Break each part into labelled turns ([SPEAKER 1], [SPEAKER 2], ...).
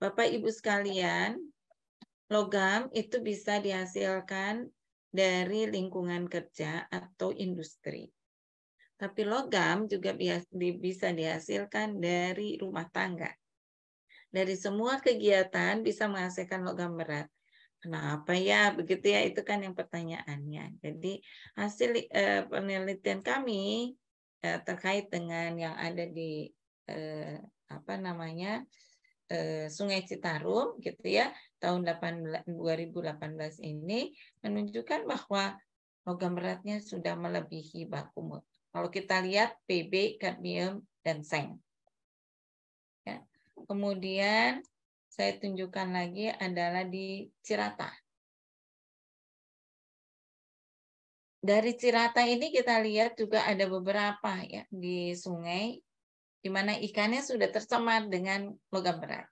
[SPEAKER 1] Bapak Ibu sekalian, logam itu bisa dihasilkan
[SPEAKER 2] dari lingkungan kerja atau industri. Tapi logam juga bisa dihasilkan dari rumah tangga. Dari semua kegiatan bisa menghasilkan logam berat. Kenapa ya begitu ya? Itu kan yang pertanyaannya. Jadi hasil eh, penelitian kami eh, terkait dengan yang ada di eh, apa namanya Eh, sungai Citarum gitu ya tahun 2018 ini menunjukkan bahwa logam beratnya sudah melebihi bakumut. Kalau kita lihat PB, kadmium, dan seng. Ya. Kemudian
[SPEAKER 1] saya tunjukkan lagi adalah di Cirata. Dari Cirata ini kita lihat juga ada beberapa ya
[SPEAKER 2] di sungai di mana ikannya sudah tercemar dengan logam berat.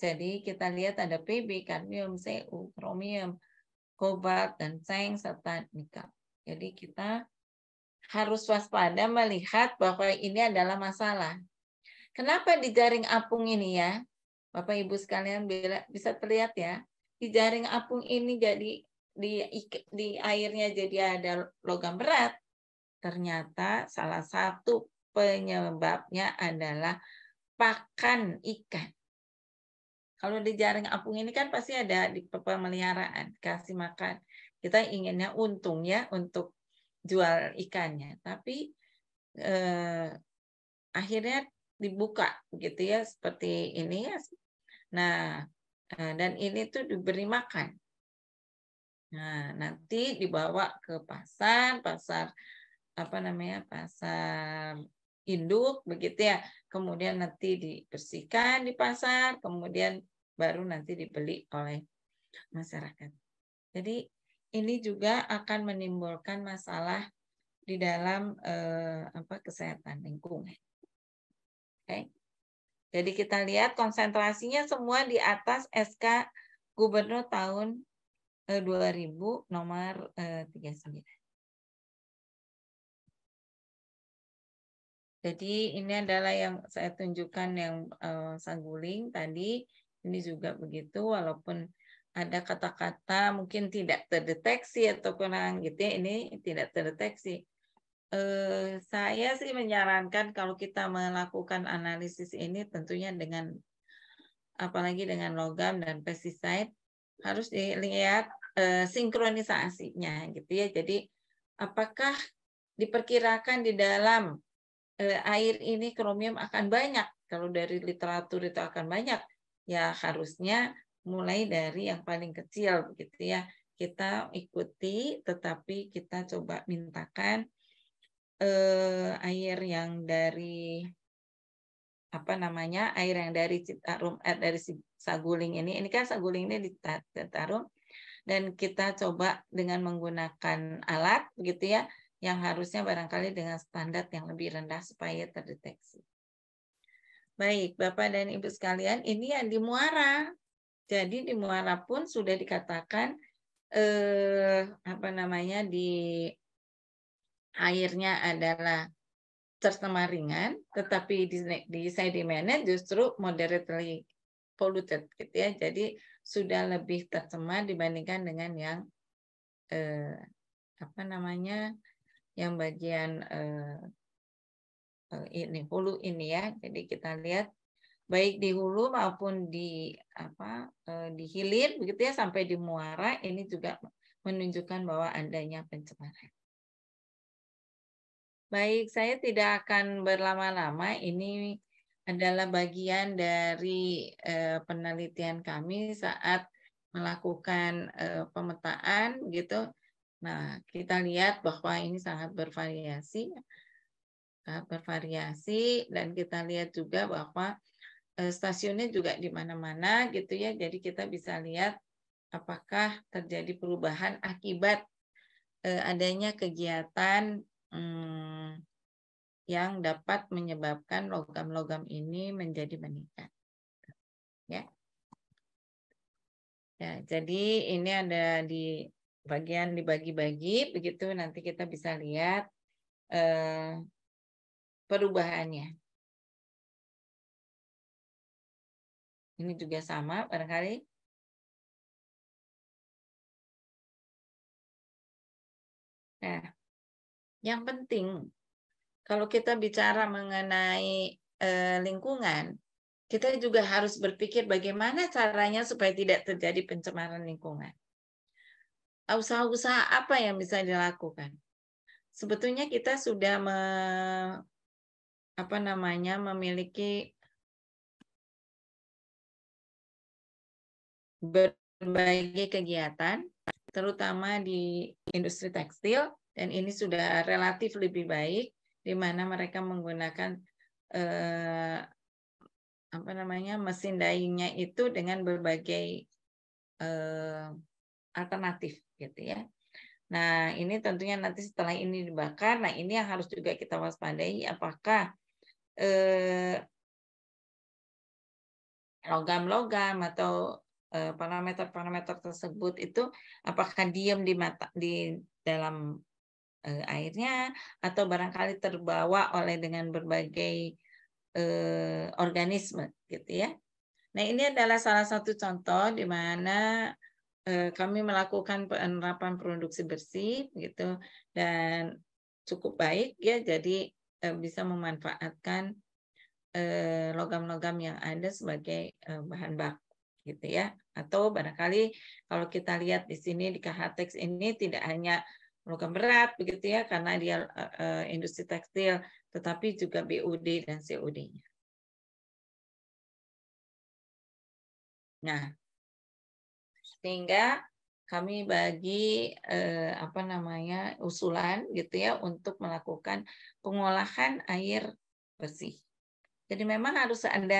[SPEAKER 2] Jadi kita lihat ada Pb, kadmium, Cu, kromium, kobalt, dan seng, serta nikel. Jadi kita harus waspada melihat bahwa ini adalah masalah. Kenapa di jaring apung ini ya? Bapak Ibu sekalian bisa terlihat ya. Di jaring apung ini jadi di, di airnya jadi ada logam berat. Ternyata salah satu penyebabnya adalah pakan ikan. Kalau di jaring apung ini kan pasti ada di pemeliharaan, kasih makan. Kita inginnya untung ya untuk jual ikannya, tapi eh, akhirnya dibuka gitu ya seperti ini ya. Nah, eh, dan ini tuh diberi makan. Nah, nanti dibawa ke pasar, pasar apa namanya? pasar induk begitu ya. Kemudian nanti dibersihkan di pasar, kemudian baru nanti dibeli oleh masyarakat. Jadi ini juga akan menimbulkan masalah di dalam eh, apa kesehatan lingkungan. Oke. Okay. Jadi kita lihat konsentrasinya
[SPEAKER 1] semua di atas SK Gubernur tahun eh, 2000 nomor eh, 39. Jadi ini adalah yang saya tunjukkan yang eh, sangguling tadi
[SPEAKER 2] ini juga begitu, walaupun ada kata-kata mungkin tidak terdeteksi atau kurang gitu ya, ini tidak terdeteksi. Eh, saya sih menyarankan kalau kita melakukan analisis ini tentunya dengan apalagi dengan logam dan pesticide harus dilihat eh, sinkronisasinya gitu ya. Jadi apakah diperkirakan di dalam eh, air ini kromium akan banyak? Kalau dari literatur itu akan banyak ya harusnya mulai dari yang paling kecil begitu ya kita ikuti tetapi kita coba mintakan eh, air yang dari apa namanya air yang dari Citarum eh, dari Saguling ini ini kan Saguling ini di Citarum dan kita coba dengan menggunakan alat begitu ya yang harusnya barangkali dengan standar yang lebih rendah supaya terdeteksi. Baik, Bapak dan Ibu sekalian, ini yang di Muara. Jadi di Muara pun sudah dikatakan eh, apa namanya di airnya adalah tercemar ringan, tetapi di, di sedimennya justru moderately polluted gitu ya. Jadi sudah lebih tercemar dibandingkan dengan yang eh, apa namanya yang bagian eh, Eh, ini hulu ini ya. Jadi kita lihat baik di hulu maupun di apa eh, di hilir begitu ya sampai di muara ini juga menunjukkan bahwa adanya pencemaran. Baik, saya tidak akan berlama-lama. Ini adalah bagian dari eh, penelitian kami saat melakukan pemetaan gitu. Nah, kita lihat bahwa ini sangat bervariasi Eh, bervariasi dan kita lihat juga bahwa eh, stasiunnya juga di mana-mana gitu ya. Jadi kita bisa lihat apakah terjadi perubahan akibat eh, adanya kegiatan hmm, yang dapat menyebabkan logam-logam ini menjadi meningkat. Ya. Ya, jadi ini ada di bagian
[SPEAKER 1] dibagi-bagi begitu nanti kita bisa lihat perubahannya. Ini juga sama barangkali. Nah, yang penting kalau kita
[SPEAKER 2] bicara mengenai eh, lingkungan, kita juga harus berpikir bagaimana caranya supaya tidak terjadi pencemaran lingkungan. Usaha-usaha apa yang bisa dilakukan? Sebetulnya kita sudah me
[SPEAKER 1] apa namanya memiliki berbagai kegiatan terutama di
[SPEAKER 2] industri tekstil dan ini sudah relatif lebih baik di mana mereka menggunakan eh, apa namanya mesin dyeingnya itu dengan berbagai eh, alternatif gitu ya. Nah ini tentunya nanti setelah ini dibakar, nah ini yang harus juga kita waspadai apakah Eh, logam-logam eh, atau parameter-parameter eh, tersebut itu apakah diam di mata di dalam eh, airnya atau barangkali terbawa oleh dengan berbagai eh, organisme gitu ya. Nah ini adalah salah satu contoh di mana eh, kami melakukan penerapan produksi bersih gitu dan cukup baik ya jadi Eh, bisa memanfaatkan eh, logam-logam yang ada sebagai eh, bahan baku gitu ya atau barangkali kalau kita lihat di sini di KHTEX ini tidak
[SPEAKER 1] hanya logam berat begitu ya karena dia industri tekstil tetapi juga BUD dan COD-nya. Nah, sehingga kami bagi
[SPEAKER 2] eh, apa namanya usulan gitu ya untuk melakukan pengolahan air bersih. Jadi memang harus ada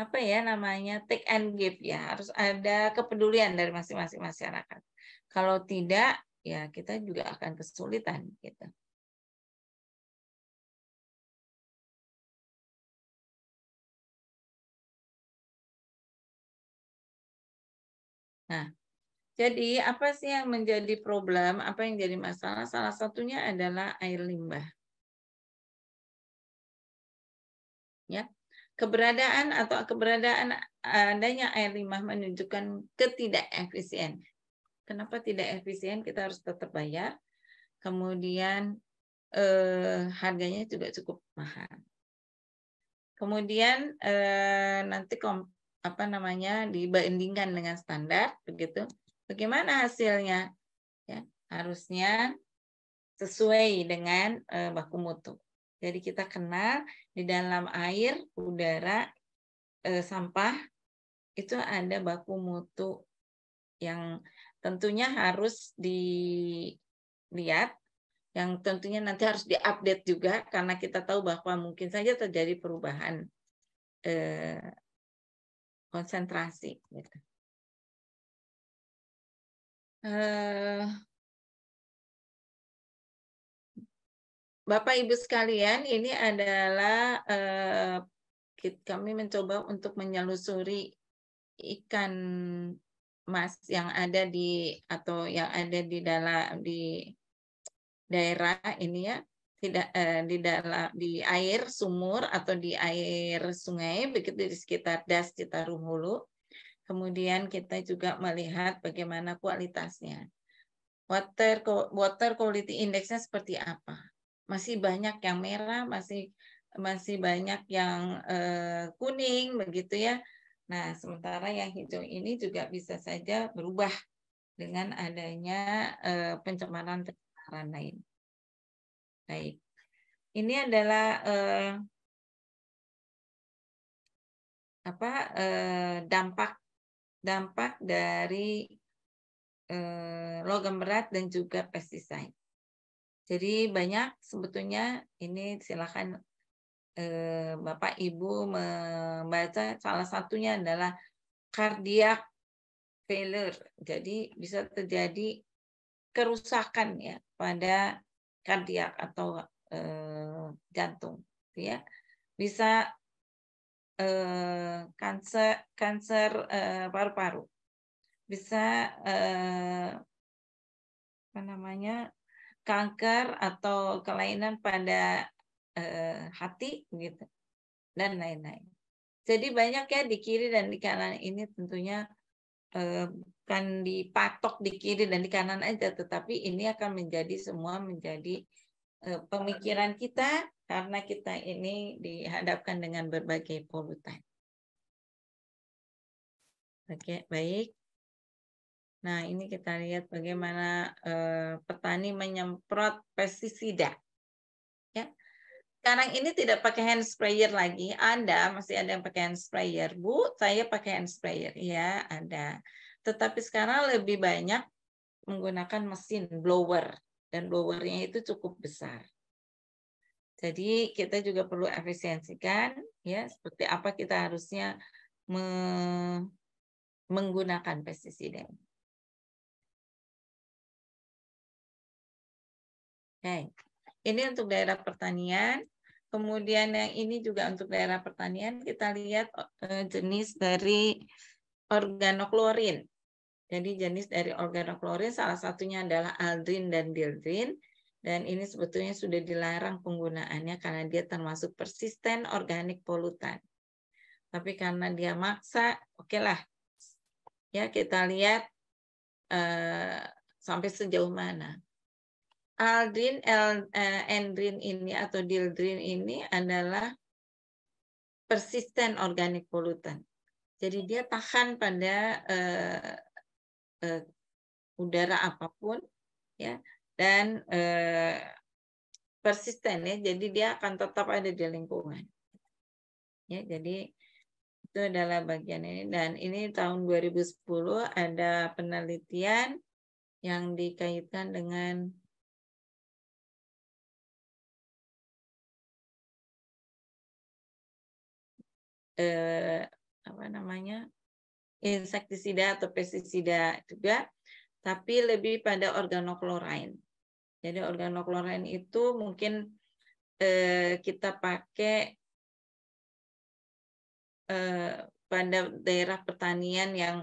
[SPEAKER 2] apa ya namanya take and give ya harus ada kepedulian dari masing-masing masyarakat. Kalau
[SPEAKER 1] tidak ya kita juga akan kesulitan gitu. Nah, jadi apa sih yang menjadi problem, apa yang jadi masalah? Salah satunya adalah air limbah.
[SPEAKER 2] Ya. Keberadaan atau keberadaan adanya air limbah menunjukkan ketidakefisien. Kenapa tidak efisien? Kita harus tetap bayar. Kemudian eh, harganya juga cukup mahal. Kemudian eh, nanti kom, apa namanya dibandingkan dengan standar begitu Bagaimana hasilnya? Ya, harusnya sesuai dengan eh, baku mutu. Jadi kita kenal di dalam air, udara, eh, sampah itu ada baku mutu yang tentunya harus dilihat yang tentunya nanti harus diupdate juga karena
[SPEAKER 1] kita tahu bahwa mungkin saja terjadi perubahan eh, konsentrasi. Gitu. Eh, Bapak Ibu sekalian, ini adalah uh, kami mencoba untuk menyelusuri
[SPEAKER 2] ikan mas yang ada di atau yang ada di dalam di daerah ini ya tidak uh, di dalam di air sumur atau di air sungai begitu di sekitar das Citarum Hulu Kemudian kita juga melihat bagaimana kualitasnya. Water water quality indexnya seperti apa? Masih banyak yang merah, masih masih banyak yang uh, kuning begitu ya. Nah, sementara yang hijau ini juga bisa saja berubah dengan adanya
[SPEAKER 1] uh, eh, pencemaran-pencemaran lain. Baik. Ini adalah uh, apa uh, dampak dampak dari eh, logam
[SPEAKER 2] berat dan juga pestisida. Jadi banyak sebetulnya ini silakan eh, Bapak Ibu membaca salah satunya adalah kardiak failure. Jadi bisa terjadi kerusakan ya pada kardiak atau eh, jantung gitu ya. Bisa Eh, kanker kanker paru eh, paru-paru. Bisa uh, apa namanya? kanker atau kelainan pada uh, hati gitu dan lain-lain. Jadi banyak ya di kiri dan di kanan ini tentunya kan bukan dipatok di kiri dan di kanan aja tetapi ini akan menjadi semua menjadi Eh, pemikiran kita karena kita ini dihadapkan dengan berbagai polutan. Oke, baik. Nah, ini kita lihat bagaimana eh, petani menyemprot pestisida. Ya. Sekarang ini tidak pakai hand sprayer lagi. Anda masih ada yang pakai hand sprayer, Bu? Saya pakai hand sprayer. Ya, ada. Tetapi sekarang lebih banyak menggunakan mesin blower dan blowernya itu cukup besar. Jadi kita juga perlu efisiensikan ya seperti apa kita harusnya me
[SPEAKER 1] menggunakan pestisida. Oke. Ini untuk daerah pertanian.
[SPEAKER 2] Kemudian yang ini juga untuk daerah pertanian kita lihat eh, jenis dari organoklorin. Jadi jenis dari organoklorin salah satunya adalah aldrin dan dildrin dan ini sebetulnya sudah dilarang penggunaannya karena dia termasuk persisten organik polutan. Tapi karena dia maksa, oke okay lah. Ya, kita lihat uh, sampai sejauh mana. Aldrin, L, uh, endrin ini atau dildrin ini adalah persisten organik polutan. Jadi dia tahan pada uh, uh, udara apapun ya dan uh, persisten ya jadi dia akan tetap ada di lingkungan ya jadi itu adalah bagian ini
[SPEAKER 1] dan ini tahun 2010 ada penelitian yang dikaitkan dengan eh, apa namanya insektisida atau pestisida juga, tapi lebih pada
[SPEAKER 2] organoklorain. Jadi organoklorain itu mungkin eh, kita pakai eh, pada daerah pertanian yang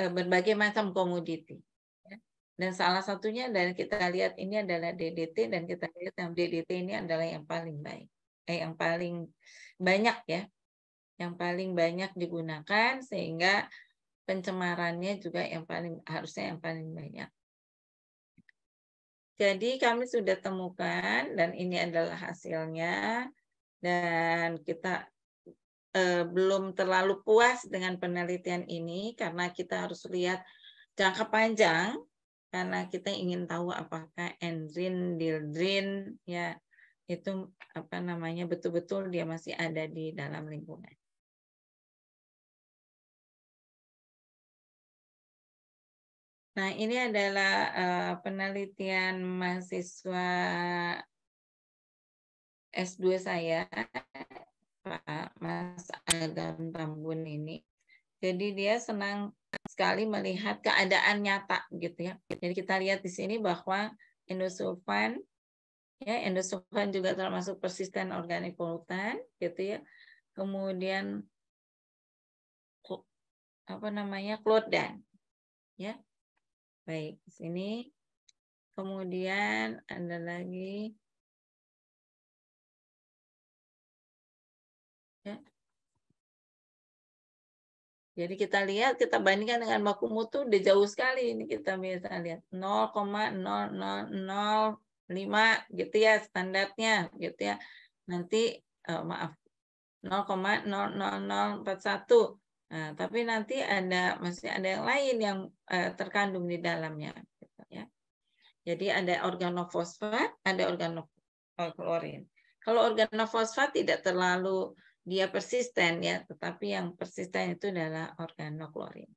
[SPEAKER 2] eh, berbagai macam komoditi. Ya. Dan salah satunya dan kita lihat ini adalah DDT dan kita lihat yang DDT ini adalah yang paling baik, eh yang paling banyak ya yang paling banyak digunakan sehingga pencemarannya juga yang paling harusnya yang paling banyak. Jadi kami sudah temukan dan ini adalah hasilnya dan kita eh, belum terlalu puas dengan penelitian ini karena kita harus lihat jangka panjang karena kita ingin tahu apakah endrin, dildrin ya itu apa
[SPEAKER 1] namanya betul-betul dia masih ada di dalam lingkungan. Nah, ini adalah eh, penelitian mahasiswa S2
[SPEAKER 2] saya, Pak Mas Adam Tambun ini. Jadi dia senang sekali melihat keadaan nyata gitu ya. Jadi kita lihat di sini bahwa endosulfan ya endosulfan juga termasuk persisten
[SPEAKER 1] organik polutan gitu ya. Kemudian apa namanya klodan ya Baik, di sini. Kemudian ada lagi. Ya. Jadi kita lihat, kita bandingkan dengan baku mutu, udah jauh sekali. Ini kita bisa lihat
[SPEAKER 2] 0,0005 gitu ya standarnya gitu ya. Nanti, oh, maaf, 0,00041 Nah, tapi nanti ada masih ada yang lain yang uh, terkandung di dalamnya. Gitu, ya. Jadi ada organofosfat, ada organoklorin. Kalau
[SPEAKER 1] organofosfat tidak terlalu dia persisten ya, tetapi yang persisten itu adalah organoklorin.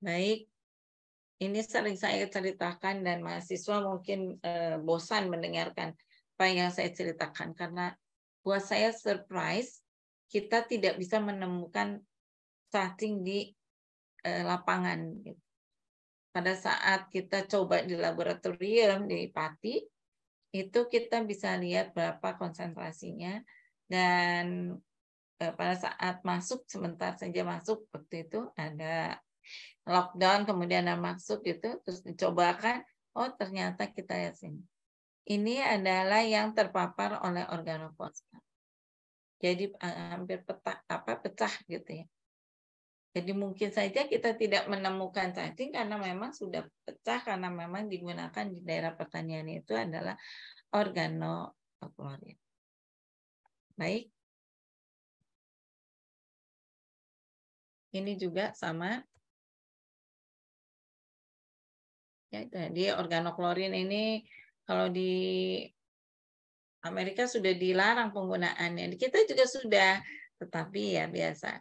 [SPEAKER 1] Baik, ini sering saya ceritakan dan mahasiswa mungkin uh,
[SPEAKER 2] bosan mendengarkan apa yang saya ceritakan karena buat saya surprise kita tidak bisa menemukan cacing di eh, lapangan. Gitu. Pada saat kita coba di laboratorium di Pati, itu kita bisa lihat berapa konsentrasinya dan eh, pada saat masuk sebentar saja masuk waktu itu ada lockdown kemudian ada masuk gitu terus dicobakan oh ternyata kita lihat sini ini adalah yang terpapar oleh organofosfat. Jadi eh, hampir pecah, apa pecah gitu ya. Jadi mungkin saja kita tidak menemukan cacing karena memang sudah pecah karena memang digunakan di daerah pertanian itu
[SPEAKER 1] adalah organoklorin. Baik. Ini juga sama. Ya, jadi organoklorin ini kalau di Amerika sudah dilarang penggunaannya. Kita juga sudah,
[SPEAKER 2] tetapi ya biasa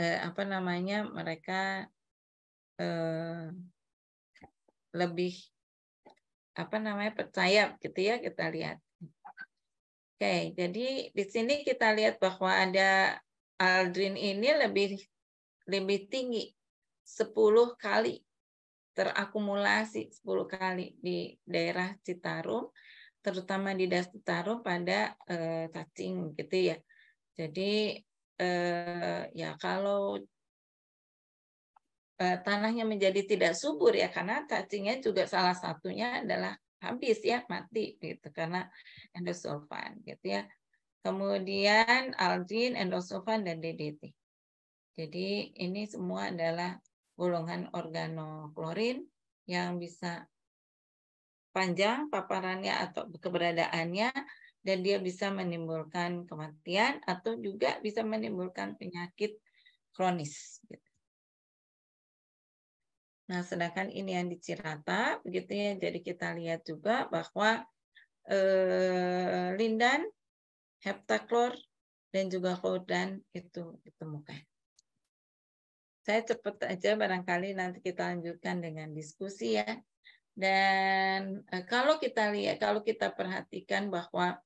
[SPEAKER 2] eh, apa namanya mereka eh, lebih apa namanya percaya gitu ya kita lihat. Oke, jadi di sini kita lihat bahwa ada aldrin ini lebih lebih tinggi 10 kali terakumulasi 10 kali di daerah Citarum, terutama di daerah Citarum pada eh, cacing gitu ya. Jadi eh, ya kalau eh, tanahnya menjadi tidak subur ya karena cacingnya juga salah satunya adalah habis ya mati gitu karena endosulfan gitu ya. Kemudian algin, endosulfan dan DDT. Jadi ini semua adalah golongan organoklorin yang bisa panjang paparannya atau keberadaannya dan dia bisa menimbulkan kematian atau juga bisa menimbulkan penyakit kronis. Gitu. Nah, sedangkan ini yang di begitu ya. Jadi kita lihat juga bahwa eh, lindan, heptaklor, dan juga kodan itu ditemukan. Saya cepat aja barangkali nanti kita lanjutkan dengan diskusi ya. Dan eh, kalau kita lihat, kalau kita perhatikan bahwa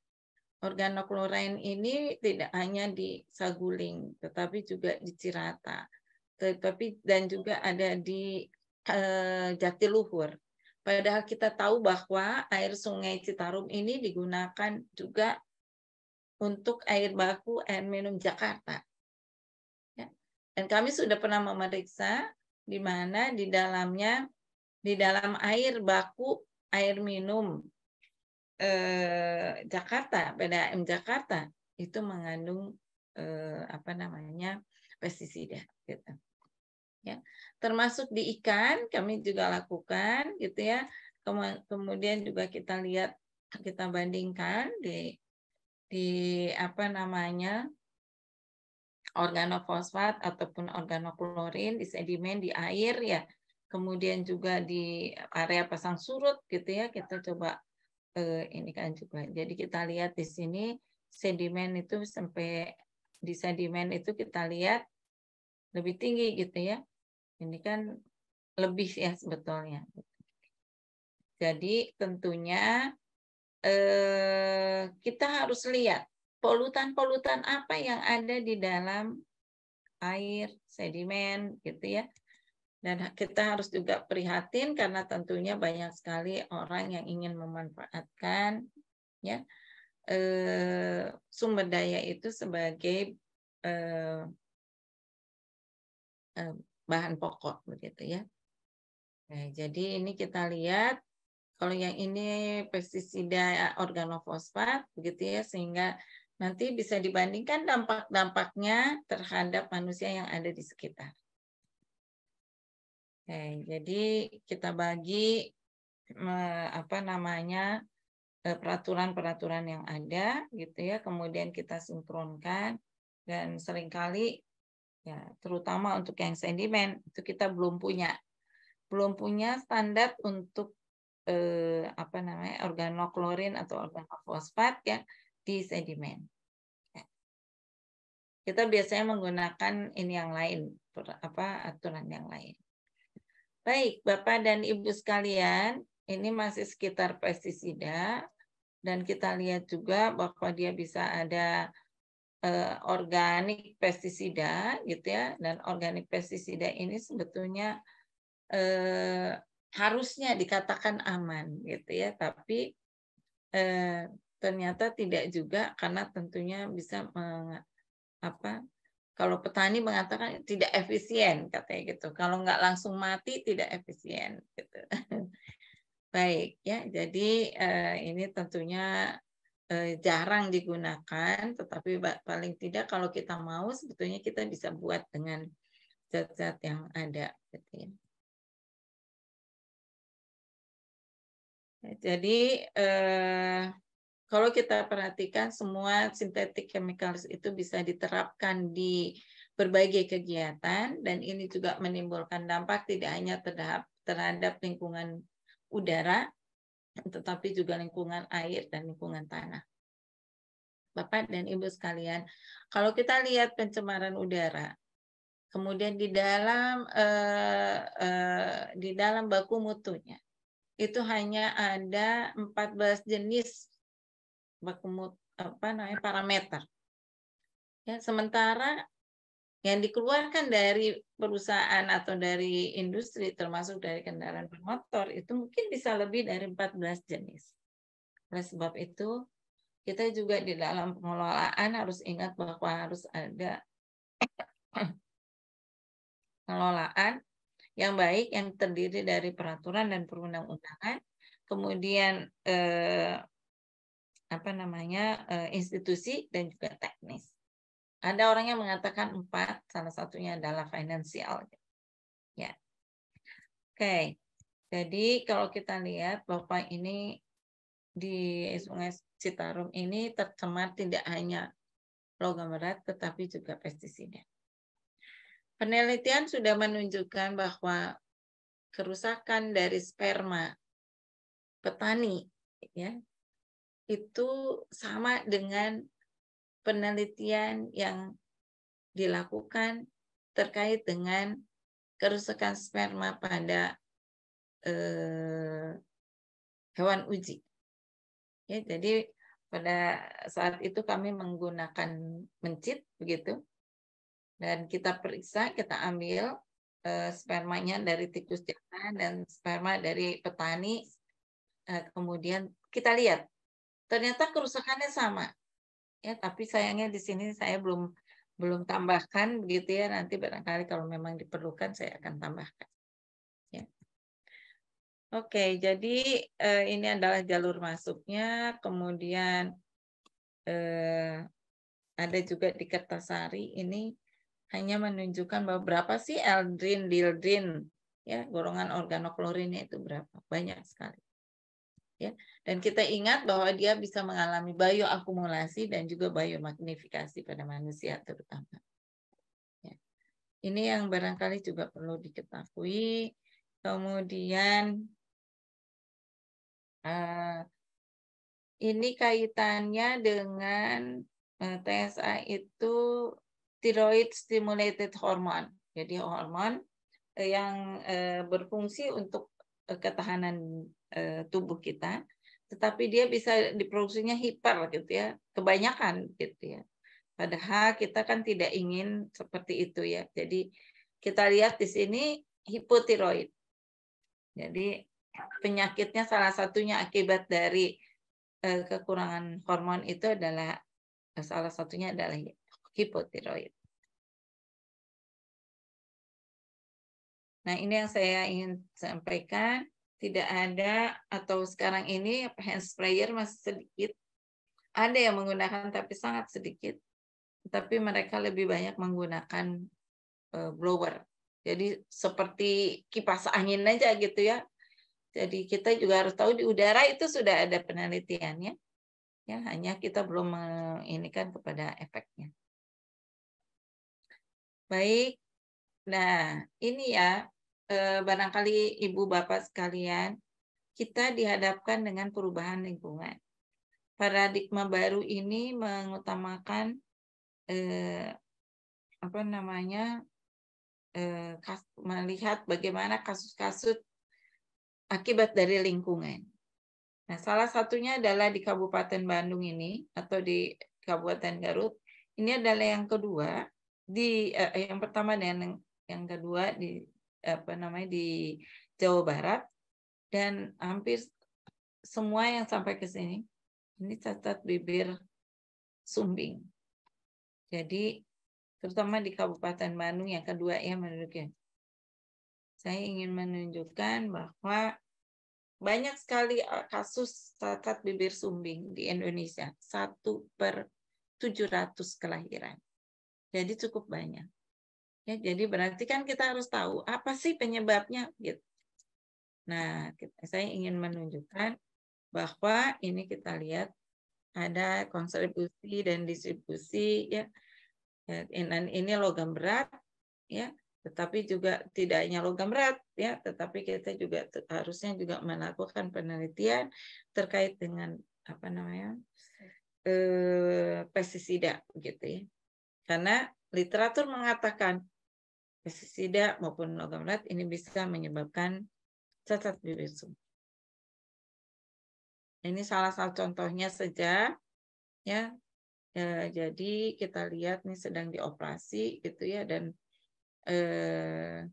[SPEAKER 2] organoklorain ini tidak hanya di Saguling, tetapi juga di Cirata, tetapi dan juga ada di jati eh, Jatiluhur. Padahal kita tahu bahwa air sungai Citarum ini digunakan juga untuk air baku air minum Jakarta. Dan kami sudah pernah memeriksa di mana di dalamnya di dalam air baku air minum eh, Jakarta, PDAM Jakarta itu mengandung eh, apa namanya pestisida. Gitu. Ya, termasuk di ikan kami juga lakukan, gitu ya. Kemudian juga kita lihat, kita bandingkan di di apa namanya organofosfat ataupun organoklorin di sedimen di air ya kemudian juga di area pasang surut gitu ya kita coba eh, ini kan juga jadi kita lihat di sini sedimen itu sampai di sedimen itu kita lihat lebih tinggi gitu ya ini kan lebih ya sebetulnya jadi tentunya eh, kita harus lihat polutan-polutan apa yang ada di dalam air, sedimen gitu ya. Dan kita harus juga prihatin karena tentunya banyak sekali orang yang ingin memanfaatkan ya eh, sumber daya itu sebagai
[SPEAKER 1] eh, eh, bahan pokok begitu ya. Nah, jadi ini kita lihat kalau yang ini
[SPEAKER 2] pestisida organofosfat begitu ya sehingga nanti bisa dibandingkan dampak-dampaknya terhadap manusia yang ada di sekitar. Oke, jadi kita bagi apa namanya e, peraturan-peraturan yang ada gitu ya, kemudian kita sinkronkan dan seringkali ya terutama untuk yang sedimen itu kita belum punya belum punya standar untuk eh, apa namanya organoklorin atau organofosfat ya di sedimen. Ya. Kita biasanya menggunakan ini yang lain, apa aturan yang lain. Baik, Bapak dan Ibu sekalian, ini masih sekitar pestisida dan kita lihat juga bahwa dia bisa ada eh, organik pestisida gitu ya dan organik pestisida ini sebetulnya eh, harusnya dikatakan aman gitu ya tapi eh, ternyata tidak juga karena tentunya bisa meng, apa kalau petani mengatakan tidak efisien katanya gitu kalau nggak langsung mati tidak efisien gitu baik ya jadi eh, ini tentunya eh, jarang digunakan tetapi paling tidak
[SPEAKER 1] kalau kita mau sebetulnya kita bisa buat dengan zat-zat yang ada gitu ya. jadi eh, kalau kita perhatikan semua sintetik chemicals itu bisa
[SPEAKER 2] diterapkan di berbagai kegiatan dan ini juga menimbulkan dampak tidak hanya terhadap terhadap lingkungan udara tetapi juga lingkungan air dan lingkungan tanah. Bapak dan Ibu sekalian, kalau kita lihat pencemaran udara, kemudian di dalam eh, eh, di dalam baku mutunya itu hanya ada 14 jenis baku apa namanya parameter. Ya, sementara yang dikeluarkan dari perusahaan atau dari industri termasuk dari kendaraan bermotor itu mungkin bisa lebih dari 14 jenis. Oleh sebab itu, kita juga di dalam pengelolaan harus ingat bahwa harus ada pengelolaan yang baik yang terdiri dari peraturan dan perundang-undangan, kemudian eh, apa namanya eh, institusi dan juga teknis. Ada orang yang mengatakan empat, salah satunya adalah finansial. Ya, oke. Jadi kalau kita lihat bapak ini di Sungai Citarum ini tercemar tidak hanya logam berat tetapi juga pestisida. Penelitian sudah menunjukkan bahwa kerusakan dari sperma petani ya itu sama dengan penelitian yang dilakukan terkait dengan kerusakan sperma pada eh, hewan uji. Ya, jadi pada saat itu kami menggunakan mencit begitu dan kita periksa, kita ambil eh, spermanya dari tikus jantan dan sperma dari petani. Eh, kemudian kita lihat ternyata kerusakannya sama. Ya, tapi sayangnya di sini saya belum belum tambahkan begitu ya. Nanti barangkali kalau memang diperlukan saya akan tambahkan. Ya. Oke, jadi eh, ini adalah jalur masuknya. Kemudian eh, ada juga di Kertasari ini hanya menunjukkan bahwa berapa sih eldrin, dildrin, ya golongan organoklorinnya itu berapa banyak sekali ya. Dan kita ingat bahwa dia bisa mengalami bioakumulasi dan juga biomagnifikasi pada manusia
[SPEAKER 1] terutama. Ya. Ini yang barangkali juga perlu diketahui. Kemudian uh,
[SPEAKER 2] ini kaitannya dengan uh, eh, TSA itu tiroid stimulated hormone. Jadi hormon yang eh, berfungsi untuk ketahanan Eh, tubuh kita, tetapi dia bisa diproduksinya hiper gitu ya, kebanyakan gitu ya. Padahal kita kan tidak ingin seperti itu ya. Jadi kita lihat di sini hipotiroid. Jadi penyakitnya salah satunya akibat dari
[SPEAKER 1] eh, kekurangan hormon itu adalah eh, salah satunya adalah hipotiroid. Nah, ini yang saya ingin sampaikan tidak ada atau sekarang ini hand
[SPEAKER 2] sprayer masih sedikit. Ada yang menggunakan tapi sangat sedikit. Tapi mereka lebih banyak menggunakan eh, blower. Jadi seperti kipas angin aja gitu ya. Jadi kita juga harus tahu di udara itu sudah ada
[SPEAKER 1] penelitiannya. Ya, hanya kita belum menginikan kepada efeknya. Baik. Nah, ini ya
[SPEAKER 2] Eh, barangkali ibu bapak sekalian, kita dihadapkan dengan perubahan lingkungan. Paradigma baru ini mengutamakan eh, apa namanya eh, kas, melihat bagaimana kasus-kasus akibat dari lingkungan. Nah, salah satunya adalah di Kabupaten Bandung ini atau di Kabupaten Garut. Ini adalah yang kedua di eh, yang pertama dan yang, yang kedua di apa namanya di Jawa Barat dan hampir semua yang sampai ke sini ini cacat bibir sumbing. Jadi terutama di Kabupaten Bandung yang kedua ya menurutnya Saya ingin menunjukkan bahwa banyak sekali e, kasus cacat bibir sumbing di Indonesia, satu per 700 kelahiran. Jadi cukup banyak. Ya, jadi berarti kan kita harus tahu apa sih penyebabnya gitu. Nah, saya ingin menunjukkan bahwa ini kita lihat ada kontribusi dan distribusi ya. ya. Dan ini logam berat ya, tetapi juga tidak hanya logam berat ya, tetapi kita juga harusnya juga melakukan penelitian terkait dengan apa namanya? eh pestisida gitu ya. Karena literatur mengatakan pestisida maupun logam berat ini bisa
[SPEAKER 1] menyebabkan cacat bibir Ini salah satu contohnya saja ya. ya jadi kita lihat nih
[SPEAKER 2] sedang dioperasi gitu ya dan eh,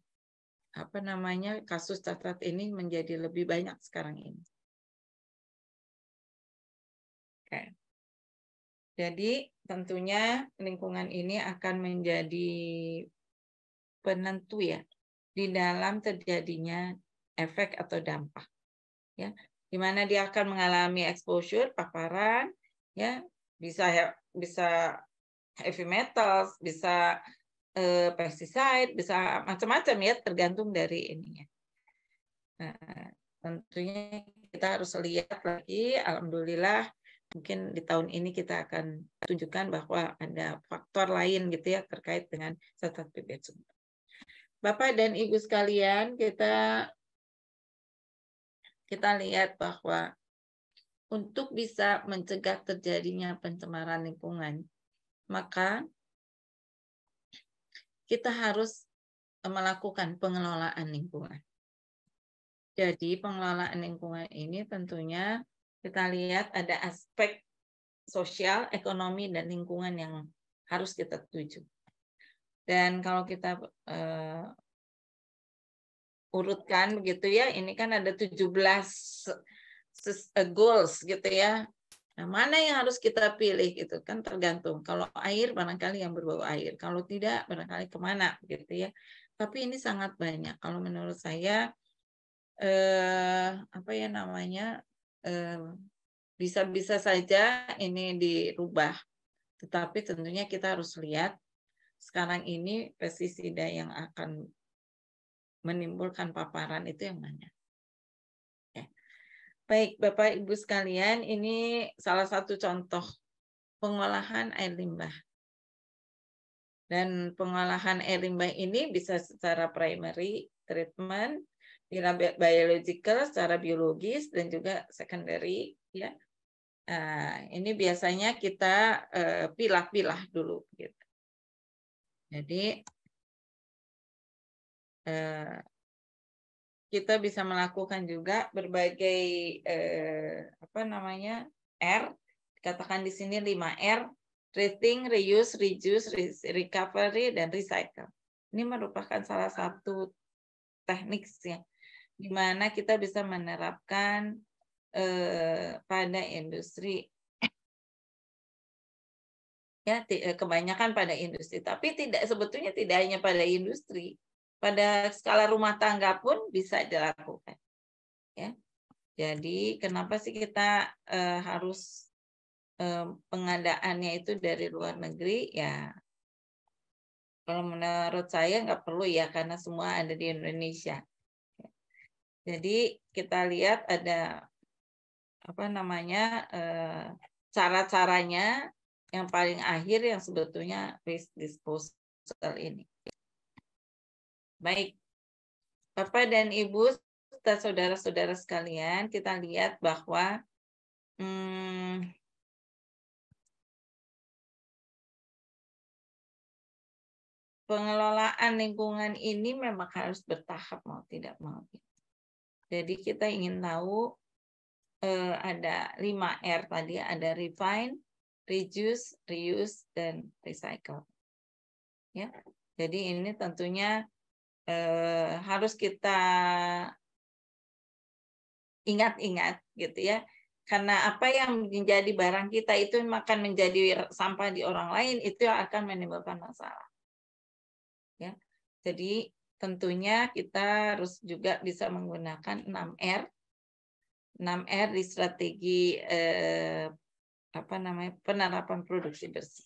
[SPEAKER 2] apa namanya
[SPEAKER 1] kasus cacat ini menjadi lebih banyak sekarang ini. Oke. Jadi tentunya lingkungan ini
[SPEAKER 2] akan menjadi penentu ya di dalam terjadinya efek atau dampak. Ya, di mana dia akan mengalami exposure, paparan, ya, bisa bisa heavy metals, bisa eh, pesticide, bisa macam-macam ya tergantung dari ininya. Nah, tentunya kita harus lihat lagi alhamdulillah mungkin di tahun ini kita akan tunjukkan bahwa ada faktor lain gitu ya terkait dengan zat-zat Bapak dan Ibu sekalian, kita kita lihat bahwa untuk bisa mencegah terjadinya pencemaran lingkungan, maka kita harus eh, melakukan pengelolaan lingkungan. Jadi pengelolaan lingkungan ini tentunya kita lihat ada aspek sosial, ekonomi, dan lingkungan yang harus kita tuju. Dan kalau kita uh, urutkan begitu ya, ini kan ada 17 eh, goals gitu ya. Nah, mana yang harus kita pilih gitu kan tergantung. Kalau air barangkali yang berbau air, kalau tidak barangkali kemana gitu ya. Tapi ini sangat banyak. Kalau menurut saya eh, apa ya namanya eh, bisa-bisa saja ini dirubah. Tetapi tentunya kita harus lihat sekarang ini pestisida yang akan menimbulkan paparan itu yang mana? Ya. Baik, Bapak Ibu sekalian, ini salah satu contoh pengolahan air limbah. Dan pengolahan air limbah ini bisa secara primary treatment, biological secara biologis dan juga secondary ya.
[SPEAKER 1] Uh, ini biasanya kita eh, pilah-pilah uh, dulu gitu. Jadi eh, kita bisa melakukan juga berbagai eh, apa namanya
[SPEAKER 2] R katakan di sini 5 R rethink, reuse, reduce, recovery dan recycle. Ini merupakan salah satu teknik ya di mana kita bisa menerapkan eh, pada industri ya eh, kebanyakan pada industri tapi tidak sebetulnya tidak hanya pada industri pada skala rumah tangga pun bisa dilakukan ya jadi kenapa sih kita eh, harus eh, pengadaannya itu dari luar negeri ya kalau menurut saya nggak perlu ya karena semua ada di Indonesia jadi kita lihat ada apa namanya eh, cara caranya yang paling akhir yang sebetulnya waste disposal ini. Baik, Bapak
[SPEAKER 1] dan Ibu, serta saudara-saudara sekalian, kita lihat bahwa hmm, pengelolaan lingkungan ini memang harus bertahap mau tidak
[SPEAKER 2] mau. Jadi kita ingin tahu eh, ada 5R tadi, ada refine, reduce, reuse, dan recycle. Ya, jadi ini tentunya eh, harus kita ingat-ingat gitu ya. Karena apa yang menjadi barang kita itu akan menjadi sampah di orang lain, itu akan menimbulkan masalah. Ya. Jadi tentunya kita harus juga bisa menggunakan 6R. 6R di strategi
[SPEAKER 1] eh, apa namanya penerapan produksi bersih.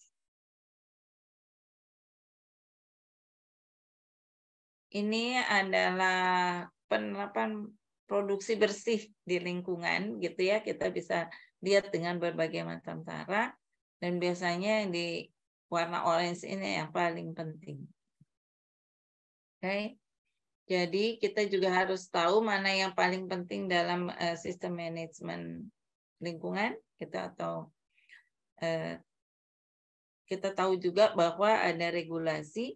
[SPEAKER 1] Ini adalah
[SPEAKER 2] penerapan produksi bersih di lingkungan gitu ya kita bisa lihat dengan berbagai macam cara dan biasanya yang di warna orange ini yang paling penting. Oke. Okay. Jadi kita juga harus tahu mana yang paling penting dalam eh, sistem manajemen lingkungan kita atau Eh, kita tahu juga bahwa ada regulasi,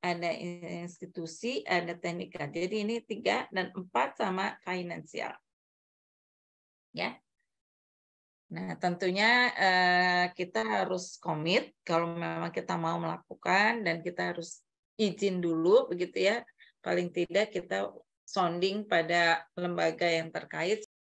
[SPEAKER 2] ada institusi, ada teknikal. Jadi ini tiga dan empat sama finansial. Ya. Nah, tentunya eh, kita harus komit kalau memang kita mau melakukan dan kita harus izin dulu begitu ya. Paling tidak kita
[SPEAKER 1] sounding pada lembaga yang terkait